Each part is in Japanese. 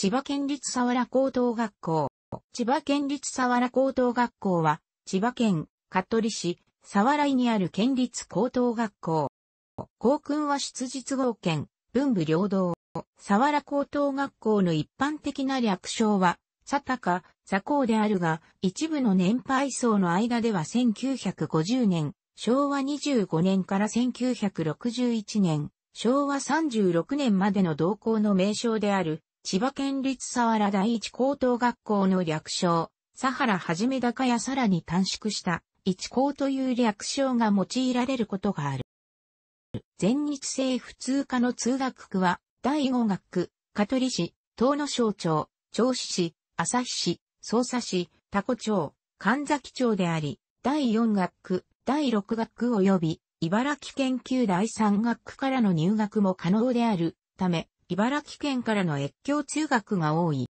千葉県立佐原高等学校。千葉県立佐原高等学校は、千葉県香取市佐原井にある県立高等学校。校訓は出実合県、文武両道。佐原高等学校の一般的な略称は、佐高、佐高であるが、一部の年配層の間では1950年、昭和25年から1961年、昭和36年までの同校の名称である、千葉県立佐原第一高等学校の略称、佐原はじめ高やさらに短縮した、一高という略称が用いられることがある。全日制普通科の通学区は、第五学区、香取市、東野省庁、銚子市、旭市、匝瑳市、多古町、神崎町であり、第四学区、第六学区及び、茨城県旧第三学区からの入学も可能であるため、茨城県からの越境通学が多い。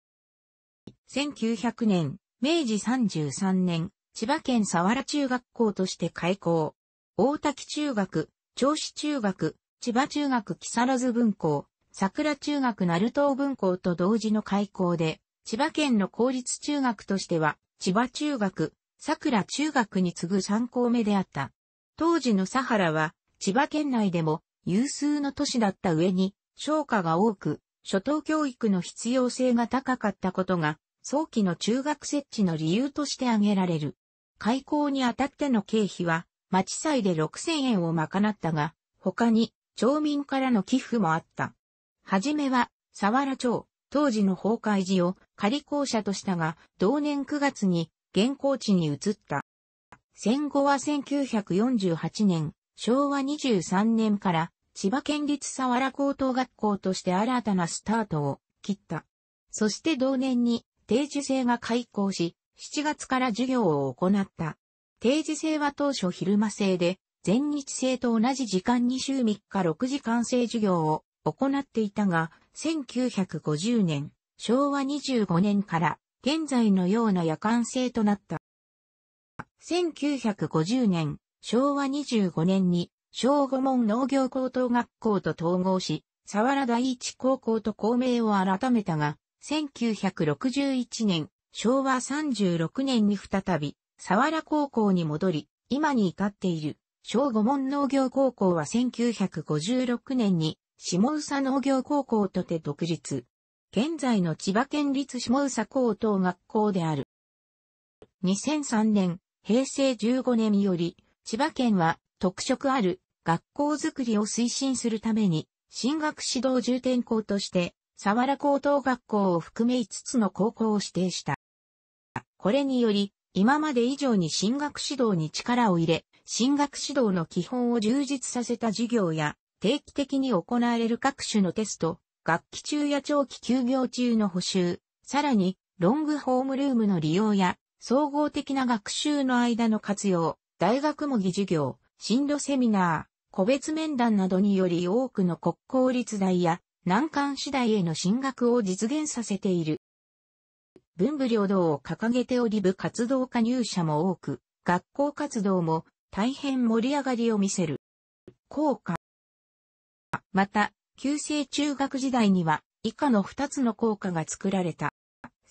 1900年、明治33年、千葉県佐原中学校として開校。大滝中学、銚子中学、千葉中学木更津分校、桜中学鳴東分校と同時の開校で、千葉県の公立中学としては、千葉中学、桜中学に次ぐ3校目であった。当時の佐原は、千葉県内でも有数の都市だった上に、商家が多く、初等教育の必要性が高かったことが、早期の中学設置の理由として挙げられる。開校にあたっての経費は、町祭で6000円を賄ったが、他に、町民からの寄付もあった。はじめは、佐原町、当時の崩壊時を仮校舎としたが、同年9月に現行地に移った。戦後は1948年、昭和23年から千葉県立佐原高等学校として新たなスタートを切った。そして同年に定時制が開校し、7月から授業を行った。定時制は当初昼間制で、全日制と同じ時間に週3日6時間制授業を行っていたが、1950年、昭和25年から現在のような夜間制となった。1950年、昭和25年に小五門農業高等学校と統合し、佐原第一高校と校名を改めたが、1961年、昭和36年に再び、佐原高校に戻り、今に至っている、小五門農業高校は1956年に、下宇佐農業高校とて独立。現在の千葉県立下宇佐高等学校である。2003年、平成15年より、千葉県は特色ある学校づくりを推進するために、進学指導重点校として、佐原高等学校を含め5つの高校を指定した。これにより、今まで以上に進学指導に力を入れ、進学指導の基本を充実させた授業や、定期的に行われる各種のテスト、学期中や長期休業中の補修、さらに、ロングホームルームの利用や、総合的な学習の間の活用、大学模擬授業、進路セミナー、個別面談などにより多くの国公立大や難関次第への進学を実現させている。文武両道を掲げており部活動加入者も多く、学校活動も大変盛り上がりを見せる。効果。また、旧制中学時代には以下の2つの効果が作られた。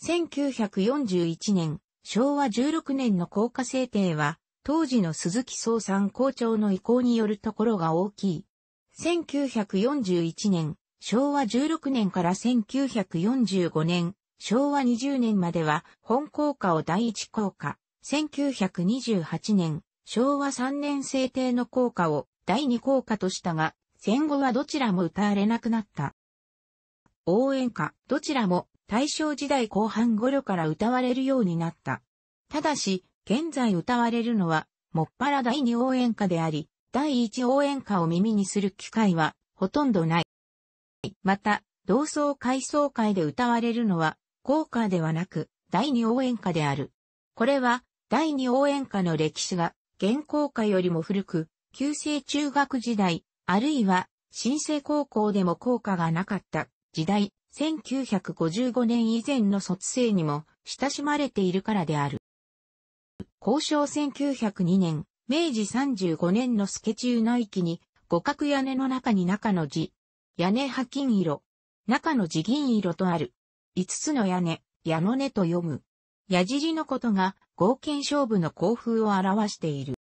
1941年、昭和16年の効果制定は、当時の鈴木総参校長の意向によるところが大きい。1941年、昭和16年から1945年、昭和20年までは本校歌を第一校歌、1928年、昭和3年制定の校歌を第二校歌としたが、戦後はどちらも歌われなくなった。応援歌、どちらも大正時代後半頃から歌われるようになった。ただし、現在歌われるのは、もっぱら第二応援歌であり、第一応援歌を耳にする機会はほとんどない。また、同窓会総会で歌われるのは、校歌ではなく、第二応援歌である。これは、第二応援歌の歴史が、現行歌よりも古く、旧制中学時代、あるいは、新生高校でも校歌がなかった時代、1955年以前の卒生にも親しまれているからである。交渉1902年、明治35年のスケチュー内域に、五角屋根の中に中の字、屋根派金色、中の字銀色とある。五つの屋根、矢の根と読む。矢尻のことが、合金勝負の興風を表している。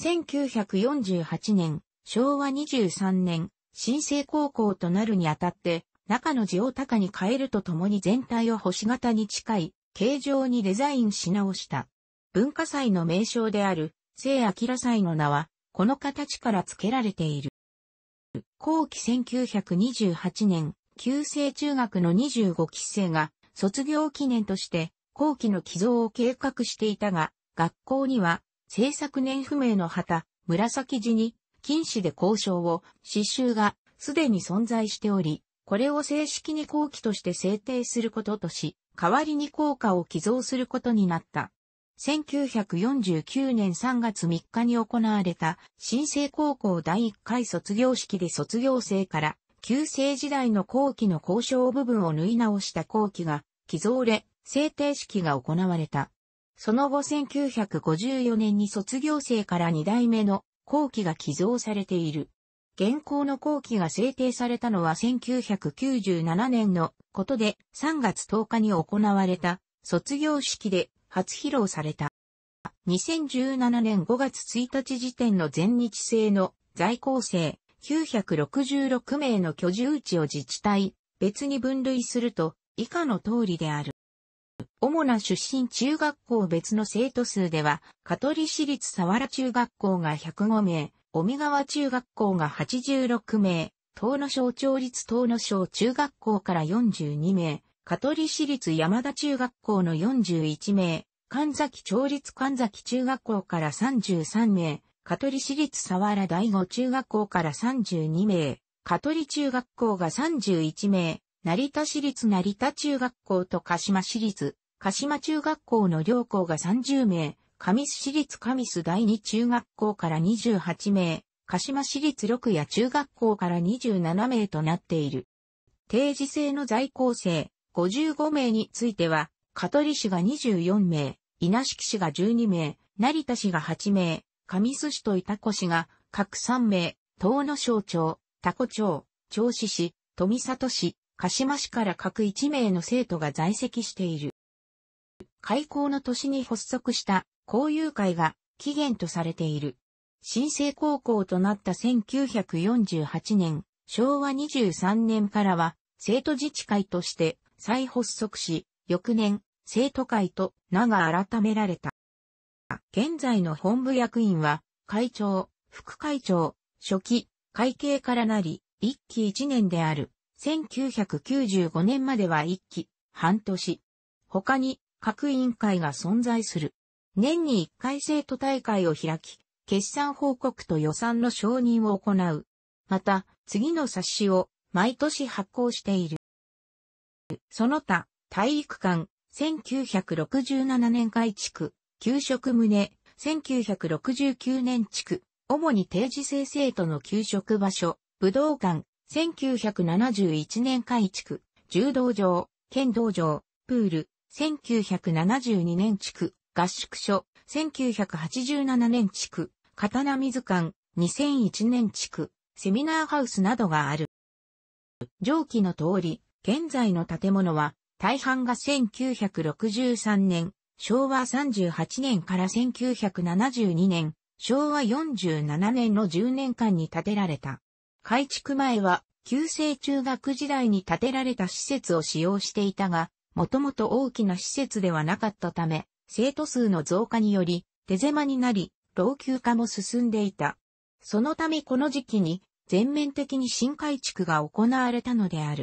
1948年、昭和23年、新生高校となるにあたって、中の字を高に変えるとともに全体を星型に近い、形状にデザインし直した。文化祭の名称である、聖明祭の名は、この形から付けられている。後期1928年、旧制中学の25期生が、卒業記念として、後期の寄贈を計画していたが、学校には、制作年不明の旗、紫地に、禁止で交渉を、刺繍が、すでに存在しており、これを正式に後期として制定することとし、代わりに効果を寄贈することになった。1949年3月3日に行われた、新生高校第1回卒業式で卒業生から、旧制時代の後期の交渉部分を縫い直した後期が、寄贈れ、制定式が行われた。その後1954年に卒業生から2代目の後期が寄贈されている。現行の後期が制定されたのは1997年のことで3月10日に行われた卒業式で初披露された。2017年5月1日時点の全日制の在校生966名の居住地を自治体別に分類すると以下の通りである。主な出身中学校別の生徒数では、香取市立佐原中学校が105名、尾身川中学校が86名、東野省町立東野省中学校から42名、香取市立山田中学校の41名、神崎町立神崎中学校から33名、香取市立沢原第五中学校から32名、香取中学校が31名、成田市立成田中学校と鹿島市立、鹿島中学校の両校が30名、上栖市立上栖第二中学校から28名、鹿島市立六谷中学校から27名となっている。定時制の在校生、55名については、香取市が24名、稲敷市が12名、成田市が8名、上須市と板子市が各3名、東野省庁、多古町、銚子市、富里市、鹿島市から各1名の生徒が在籍している。開校の年に発足した交友会が期限とされている。新生高校となった1948年、昭和23年からは、生徒自治会として再発足し、翌年、生徒会と名が改められた。現在の本部役員は、会長、副会長、初期、会計からなり、一期一年である。1995年までは一期、半年。他に、各委員会が存在する。年に一回生徒大会を開き、決算報告と予算の承認を行う。また、次の冊子を毎年発行している。その他、体育館、1967年改築、給食棟、1969年地区、主に定時制生徒の給食場所、武道館、1971年改築、柔道場、剣道場、プール、1972年地区、合宿所、1987年地区、刀水館、2001年地区、セミナーハウスなどがある。上記の通り、現在の建物は、大半が1963年、昭和38年から1972年、昭和47年の10年間に建てられた。改築前は、旧制中学時代に建てられた施設を使用していたが、もともと大きな施設ではなかったため、生徒数の増加により、手狭になり、老朽化も進んでいた。そのためこの時期に、全面的に新改築が行われたのである。